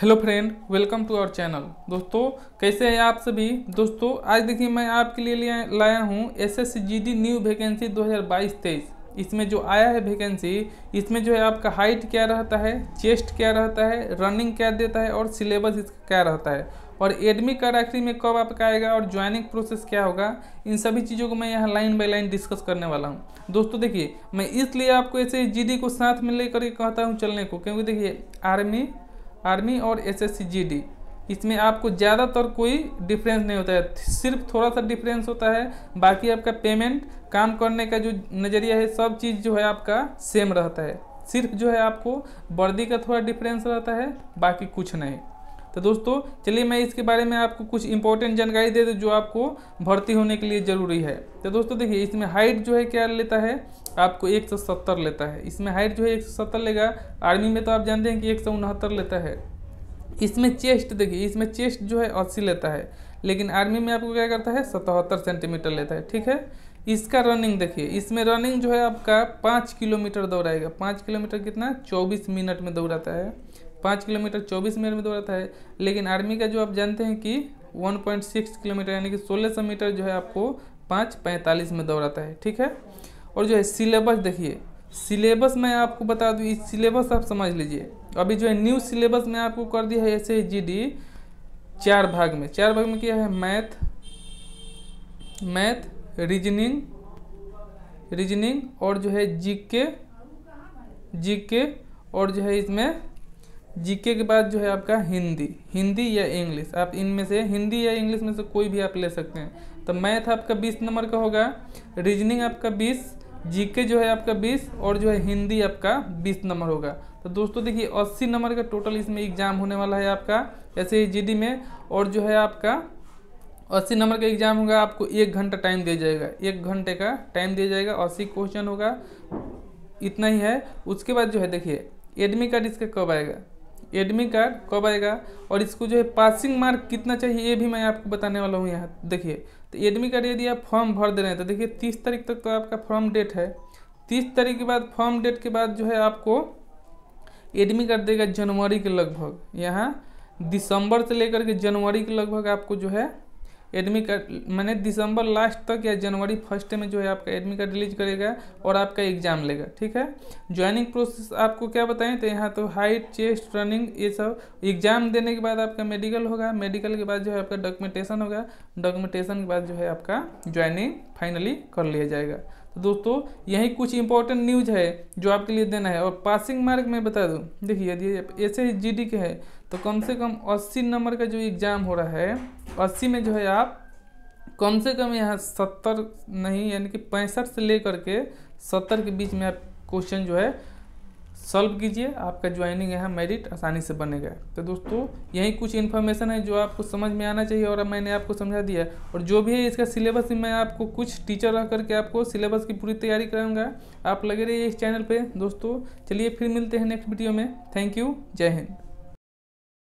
hello friend welcome to our channel दोस्तों कैसे हैं आप सभी दोस्तों आज देखिए मैं आपके लिए लाया हूँ S S G D new vacancy 2022-23 इसमें जो आया है वैकेंसी इसमें जो है आपका हाइट क्या रहता है चेस्ट क्या रहता है रनिंग क्या देता है और सिलेबस इसका क्या रहता है और एडमिक का आखिरी में कब आपका आएगा और ज्वाइनिंग प्रोसेस क्या होगा इन सभी चीज़ों को मैं यहाँ लाइन बाय लाइन डिस्कस करने वाला हूँ दोस्तों देखिए मैं इसलिए आपको ऐसे जीडी को साथ में लेकर कहता हूँ चलने को क्योंकि देखिए आर्मी आर्मी और एस एस इसमें आपको ज़्यादातर कोई डिफरेंस नहीं होता है सिर्फ थोड़ा सा डिफरेंस होता है बाकी आपका पेमेंट काम करने का जो नज़रिया है सब चीज़ जो है आपका सेम रहता है सिर्फ जो है आपको वर्दी का थोड़ा डिफरेंस रहता है बाकी कुछ नहीं तो दोस्तों चलिए मैं इसके बारे में आपको कुछ इंपॉर्टेंट जानकारी दे दूँ जो आपको भर्ती होने के लिए ज़रूरी है तो दोस्तों देखिए इसमें हाइट जो है क्या लेता है आपको एक सौ सत्तर लेता है इसमें हाइट जो है एक सौ सत्तर लेगा आर्मी में तो आप जानते हैं कि एक सौ उनहत्तर लेता है इसमें चेस्ट देखिए इसमें चेस्ट जो है अस्सी लेता है लेकिन आर्मी में आपको क्या करता है सतहत्तर सेंटीमीटर लेता है ठीक है इसका रनिंग देखिए इसमें रनिंग जो है आपका पाँच किलोमीटर दौड़ाएगा पाँच किलोमीटर कितना चौबीस मिनट में दौड़ाता है पाँच किलोमीटर चौबीस मिनट में दौड़ाता है लेकिन आर्मी का जो आप जानते हैं कि 1.6 किलोमीटर यानी कि सोलह सौ मीटर जो है आपको पाँच पैंतालीस में दौड़ाता है ठीक है और जो है सिलेबस देखिए सिलेबस मैं आपको बता दूँ इस सिलेबस आप समझ लीजिए अभी जो है न्यू सिलेबस में आपको कर दिया है ऐसे जी डी e, चार भाग में चार भाग में क्या है मैथ मैथ रीजनिंग रीजनिंग और जो है जीके जीके और जो है इसमें जीके के बाद जो है आपका हिंदी हिंदी या इंग्लिश आप इनमें से हिंदी या इंग्लिश में से कोई भी आप ले सकते हैं तो मैथ आपका बीस नंबर का होगा रीजनिंग आपका बीस जीके जो है आपका 20 और जो है हिंदी आपका 20 नंबर होगा तो दोस्तों देखिए 80 नंबर का टोटल इसमें एग्जाम होने वाला है आपका ऐसे ही जी में और जो है आपका अस्सी नंबर का एग्जाम होगा आपको एक घंटा टाइम दिया जाएगा एक घंटे का टाइम दिया जाएगा अस्सी क्वेश्चन होगा इतना ही है उसके बाद जो है देखिए एडमी कार्ड इसका कब आएगा एडमी कार्ड कब आएगा और इसको जो है पासिंग मार्क कितना चाहिए ये भी मैं आपको बताने वाला हूँ यहाँ देखिए तो एडमी कार्ड यदि आप फॉर्म भर दे रहे हैं तो देखिए तीस तारीख तक तो आपका फॉर्म डेट है तीस तारीख के बाद फॉर्म डेट के बाद जो है आपको एडमी कार्ड देगा जनवरी के लगभग यहाँ दिसंबर से लेकर के जनवरी के लगभग आपको जो है एडमी कार्ड मैंने दिसंबर लास्ट तक या जनवरी फर्स्ट में जो है आपका एडमी कार्ड रिलीज करेगा और आपका एग्जाम लेगा ठीक है ज्वाइनिंग प्रोसेस आपको क्या बताएं तो यहाँ तो हाइट चेस्ट रनिंग ये सब एग्जाम देने के बाद आपका मेडिकल होगा मेडिकल के बाद जो है आपका डॉक्यूमेंटेशन होगा डॉक्यूमेंटेशन के बाद जो है आपका ज्वाइनिंग फाइनली कर लिया जाएगा तो दोस्तों यही कुछ इंपॉर्टेंट न्यूज है जो आपके लिए देना है और पासिंग मार्क मैं बता दूँ देखिए यदि ऐसे ही जी के है तो कम से कम अस्सी नंबर का जो एग्ज़ाम हो रहा है अस्सी में जो है आप कम से कम यहाँ सत्तर नहीं यानी कि पैंसठ से लेकर के सत्तर के बीच में आप क्वेश्चन जो है सॉल्व कीजिए आपका ज्वाइनिंग यहाँ मेरिट आसानी से बनेगा तो दोस्तों यही कुछ इन्फॉर्मेशन है जो आपको समझ में आना चाहिए और अब मैंने आपको समझा दिया और जो भी है इसका सिलेबस मैं आपको कुछ टीचर रह करके आपको सिलेबस की पूरी तैयारी कराऊंगा आप लगे रहिए इस चैनल पर दोस्तों चलिए फिर मिलते हैं नेक्स्ट वीडियो में थैंक यू जय हिंद